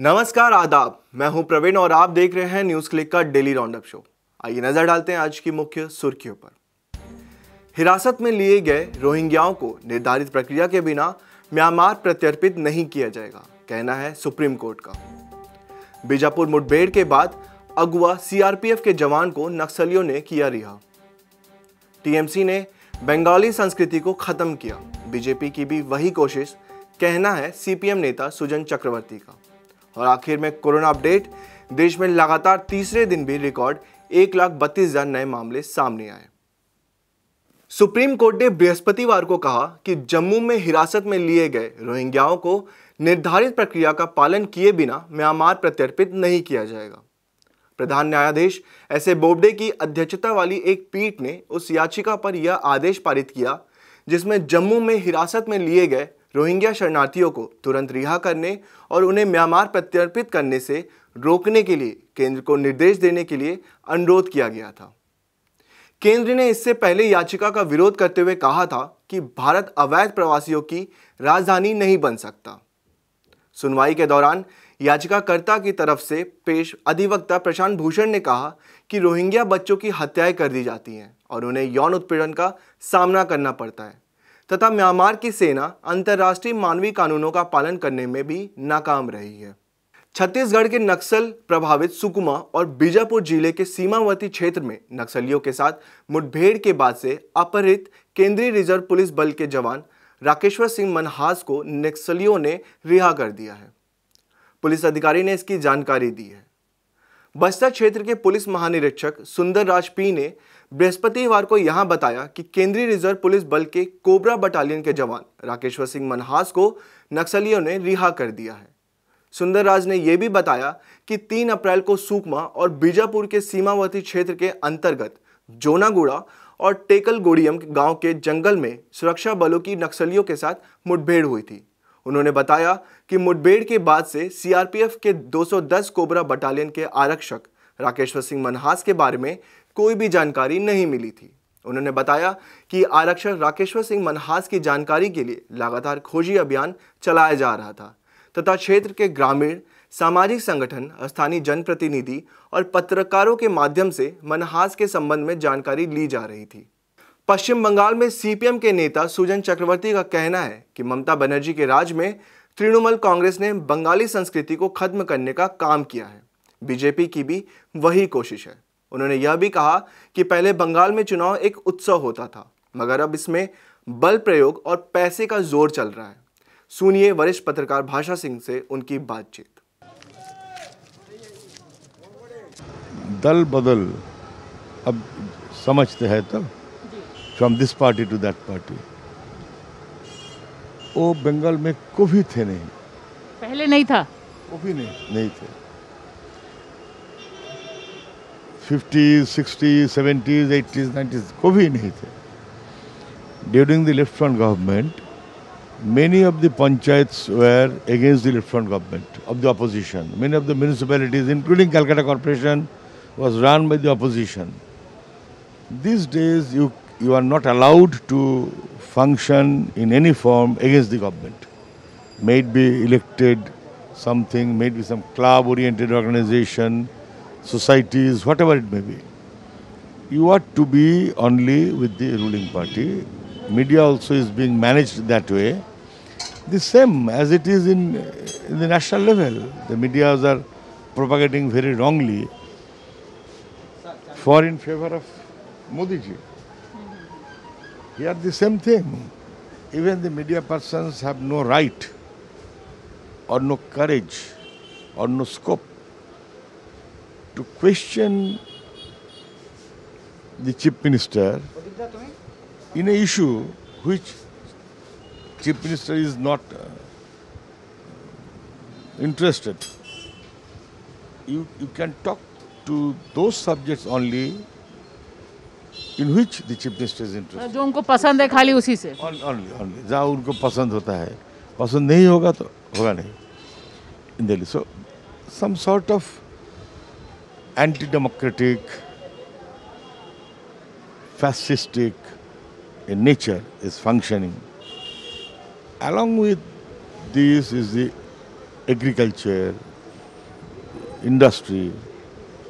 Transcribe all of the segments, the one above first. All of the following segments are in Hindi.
नमस्कार आदाब मैं हूं प्रवीण और आप देख रहे हैं न्यूज क्लिक का डेली राउंडअप शो आइए नजर डालते हैं आज की मुख्य सुर्खियों पर हिरासत में लिए गए रोहिंग्याओं को निर्धारित प्रक्रिया के बिना म्यांमार प्रत्यर्पित नहीं किया जाएगा कहना है सुप्रीम कोर्ट का बीजापुर मुठभेड़ के बाद अगुआ सीआरपीएफ के जवान को नक्सलियों ने किया रिहा टीएमसी ने बंगाली संस्कृति को खत्म किया बीजेपी की भी वही कोशिश कहना है सीपीएम नेता सुजन चक्रवर्ती का और आखिर में कोरोना अपडेट देश में लगातार तीसरे दिन भी रिकॉर्ड एक लाख बत्तीस हजार नए मामले सामने आए सुप्रीम कोर्ट ने बृहस्पतिवार को कहा कि जम्मू में हिरासत में लिए गए रोहिंग्याओं को निर्धारित प्रक्रिया का पालन किए बिना म्यांमार प्रत्यर्पित नहीं किया जाएगा प्रधान न्यायाधीश एस ए बोबडे की अध्यक्षता वाली एक पीठ ने उस याचिका पर यह आदेश पारित किया जिसमें जम्मू में हिरासत में लिए गए रोहिंग्या शरणार्थियों को तुरंत रिहा करने और उन्हें म्यांमार प्रत्यर्पित करने से रोकने के लिए केंद्र को निर्देश देने के लिए अनुरोध किया गया था केंद्र ने इससे पहले याचिका का विरोध करते हुए कहा था कि भारत अवैध प्रवासियों की राजधानी नहीं बन सकता सुनवाई के दौरान याचिकाकर्ता की तरफ से पेश अधिवक्ता प्रशांत भूषण ने कहा कि रोहिंग्या बच्चों की हत्याएं कर दी जाती हैं और उन्हें यौन उत्पीड़न का सामना करना पड़ता है तथा म्यांमार की सेना अंतर्राष्ट्रीय मानवीय कानूनों का पालन करने में भी नाकाम रही है छत्तीसगढ़ के नक्सल प्रभावित सुकुमा और बीजापुर जिले के सीमावर्ती क्षेत्र में नक्सलियों के साथ मुठभेड़ के बाद से अपहृत केंद्रीय रिजर्व पुलिस बल के जवान राकेश्वर सिंह मनहास को नक्सलियों ने रिहा कर दिया है पुलिस अधिकारी ने इसकी जानकारी दी है बस्तर क्षेत्र के पुलिस महानिरीक्षक सुंदर राज पी ने बृहस्पतिवार को यहां बताया कि केंद्रीय रिजर्व पुलिस बल के कोबरा बटालियन के जवान राकेश्वर सिंह मनहास को नक्सलियों ने रिहा कर दिया है सुंदर राज ने यह भी बताया कि 3 अप्रैल को सुकमा और बीजापुर के सीमावर्ती क्षेत्र के अंतर्गत जोनागुड़ा और टेकलगोड़ियम गांव के जंगल में सुरक्षा बलों की नक्सलियों के साथ मुठभेड़ हुई थी उन्होंने बताया कि मुठभेड़ के बाद से सीआरपीएफ के 210 कोबरा बटालियन के आरक्षक राकेश्वर सिंह मनहास के बारे में कोई भी जानकारी नहीं मिली थी उन्होंने बताया कि आरक्षक राकेश्वर सिंह मनहास की जानकारी के लिए लगातार खोजी अभियान चलाया जा रहा था तथा क्षेत्र के ग्रामीण सामाजिक संगठन स्थानीय जनप्रतिनिधि और पत्रकारों के माध्यम से मनहास के संबंध में जानकारी ली जा रही थी पश्चिम बंगाल में सीपीएम के नेता सुजन चक्रवर्ती का कहना है कि ममता बनर्जी के राज में तृणमूल कांग्रेस ने बंगाली संस्कृति को खत्म करने का काम किया है बीजेपी की भी वही कोशिश है उन्होंने यह भी कहा कि पहले बंगाल में चुनाव एक उत्सव होता था मगर अब इसमें बल प्रयोग और पैसे का जोर चल रहा है सुनिए वरिष्ठ पत्रकार भाषा सिंह से उनकी बातचीत दल बदल अब समझते हैं तब from this party to that party वो बंगाल में कभी थे नहीं पहले नहीं था कभी नहीं नहीं थे फिफ्टीज सिक्सटीज सेवेंटीज एट्टीज नहीं थे During the Left Front government, many of the panchayats were against the left front government of the opposition. Many of the municipalities, including Calcutta Corporation, was run by the opposition. These days, you you are not allowed to function in any form against the government. May it be elected something, may it be some club-oriented organization, societies, whatever it may be. You are to be only with the ruling party. Media also is being managed that way. The same as it is in, in the national level. The medias are propagating very wrongly for in favor of Modi ji. Here the same thing. Even the media persons have no right or no courage or no scope to question the chief minister in an issue which chief minister is not uh, interested. You, you can talk to those subjects only in which the chief minister is interest जो उनको पसंद है खाली उसी से ऑनली जहाँ उनको पसंद होता है पसंद नहीं होगा तो होगा नहीं in Delhi so some sort of anti democratic fascistic in nature is functioning along with this is the agriculture industry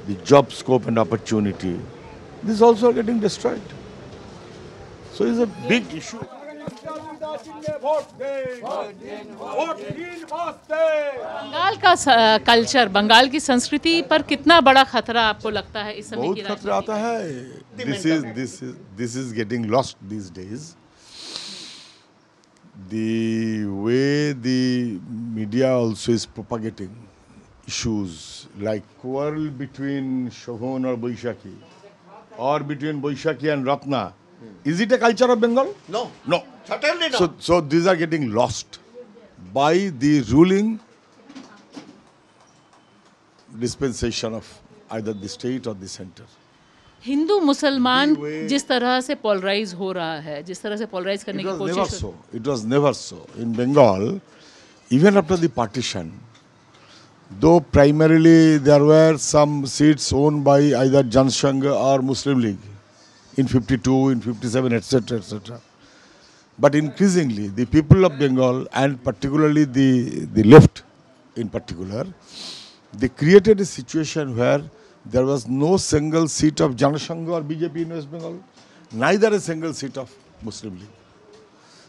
the job scope and opportunity these also are getting destroyed. So it's a big issue. Bengal का कल्चर बंगाल की संस्कृति पर कितना बड़ा खतरा आपको लगता है इस समय बहुत खतरा आता है this is this is getting lost this days the also is propagating issues like quarrel between Shohan और Baishakhi or between Boishaki and Ratna, is it a culture of Bengal? No. No. Certainly not. So, so these are getting lost by the ruling dispensation of either the state or the center. Hindu मुसलमान जिस तरह से पोलराइज हो रहा है जिस तरह से पोलराइज करने की कोशिश it was never so in Bengal even after the partition though primarily there were some seats owned by either Janshang or Muslim League in 52, in 57, etc., etc. But increasingly, the people of Bengal and particularly the, the left in particular, they created a situation where there was no single seat of Janashangha or BJP in West Bengal, neither a single seat of Muslim League.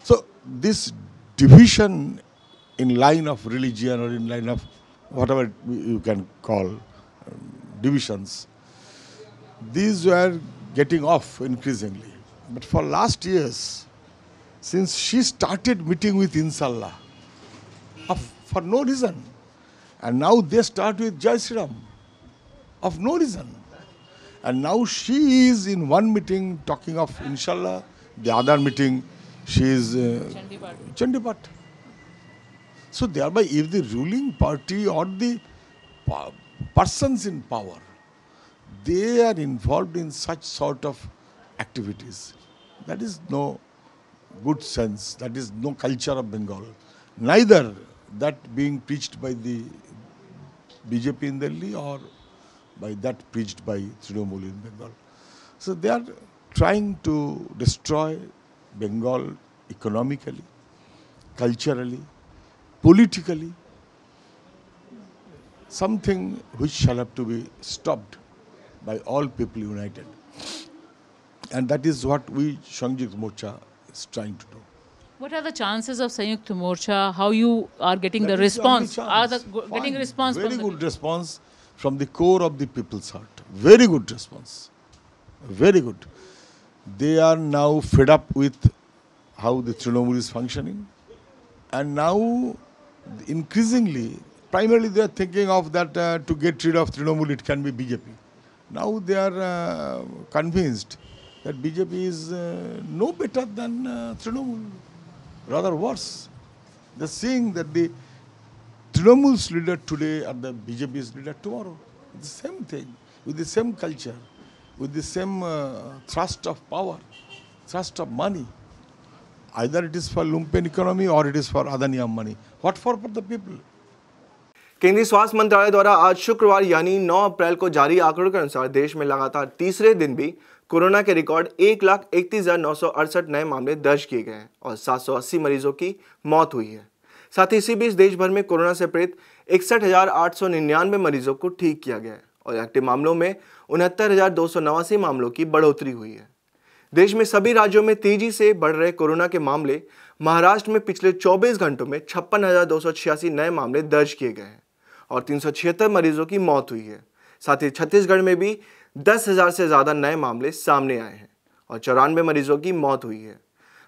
So this division in line of religion or in line of whatever you can call um, divisions, these were getting off increasingly. But for last years, since she started meeting with Inshallah, for no reason, and now they start with Jai of no reason. And now she is in one meeting talking of Inshallah, the other meeting she is uh, Chandipat. So thereby, if the ruling party or the persons in power, they are involved in such sort of activities, that is no good sense, that is no culture of Bengal. Neither that being preached by the BJP in Delhi or by that preached by Trinamool in Bengal. So they are trying to destroy Bengal economically, culturally, politically something which shall have to be stopped by all people united. And that is what we, Shangjit Morcha, is trying to do. What are the chances of Sanyukta Morcha? How you are getting that the response? The are the Fine. getting response? Very good response from the core of the people's heart. Very good response. Very good. They are now fed up with how the Trinamool is functioning, and now increasingly, primarily they are thinking of that uh, to get rid of Trinamool, it can be BJP. Now they are uh, convinced that BJP is uh, no better than uh, Trinamool, rather worse. They are saying that the Trinamool's leader today are the BJP's leader tomorrow. the same thing, with the same culture, with the same uh, thrust of power, thrust of money. Either it is for lumpen economy or it is for Adani money. What for for the people? केंद्रीय स्वास्थ्य मंत्रालय द्वारा आज शुक्रवार यानी 9 अप्रैल को जारी आंकड़ों के अनुसार देश में लगातार तीसरे दिन भी कोरोना के रिकॉर्ड एक लाख इकतीस हज़ार नौ सौ अड़सठ नए मामले दर्ज किए गए हैं और 780 मरीजों की मौत हुई है साथ ही इसी बीच देश भर में कोरोना से पीड़ित इकसठ हज़ार आठ सौ निन्यानवे मरीजों को ठीक किया गया है और एक्टिव मामलों में उनहत्तर हज़ार दो सौ नवासी मामलों की बढ़ोतरी हुई है देश में सभी राज्यों में तेजी से बढ़ रहे कोरोना के मामले महाराष्ट्र में पिछले 24 घंटों में छप्पन नए मामले दर्ज किए गए हैं और तीन मरीजों की मौत हुई है साथ ही छत्तीसगढ़ में भी दस हज़ार से ज़्यादा नए मामले सामने आए हैं और चौरानवे मरीजों की मौत हुई है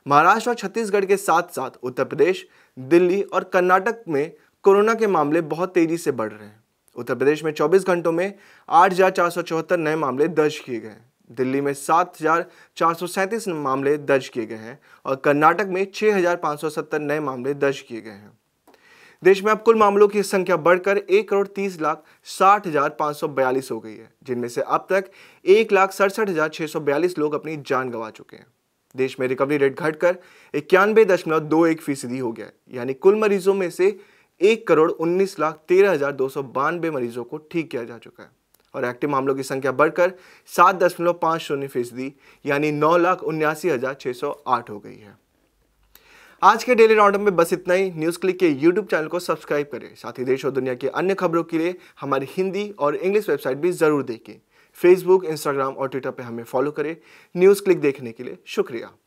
महाराष्ट्र और छत्तीसगढ़ के साथ साथ उत्तर प्रदेश दिल्ली और कर्नाटक में कोरोना के मामले बहुत तेज़ी से बढ़ रहे हैं उत्तर प्रदेश में 24 घंटों में आठ नए मामले दर्ज किए गए हैं दिल्ली में सात हज़ार चार सौ सैंतीस मामले दर्ज किए गए हैं और कर्नाटक में छह हज़ार पाँच सौ सत्तर नए मामले दर्ज किए गए हैं देश में अब कुल मामलों की संख्या बढ़कर एक करोड़ तीस लाख साठ हज़ार पाँच सौ बयालीस हो गई है जिनमें से अब तक एक लाख सड़सठ हज़ार छः सौ बयालीस लोग अपनी जान गंवा चुके हैं देश में रिकवरी रेट घटकर इक्यानवे दशमलव दो एक फीसदी हो गया यानी कुल मरीजों में से एक करोड़ उन्नीस लाख तेरह हज़ार दो सौ बानवे मरीजों को ठीक किया जा चुका है और एक्टिव मामलों की संख्या बढ़कर सात दशमलव पाँच शून्य फीसदी यानी नौ लाख उन्यासी हज़ार छः सौ आठ हो गई है आज के डेली राउंडअप में बस इतना ही न्यूज़ क्लिक के यूट्यूब चैनल को सब्सक्राइब करें साथ ही देश और दुनिया की अन्य खबरों के लिए हमारी हिंदी और इंग्लिश वेबसाइट भी ज़रूर देखें फेसबुक इंस्टाग्राम और ट्विटर पर हमें फॉलो करें न्यूज़ क्लिक देखने के लिए शुक्रिया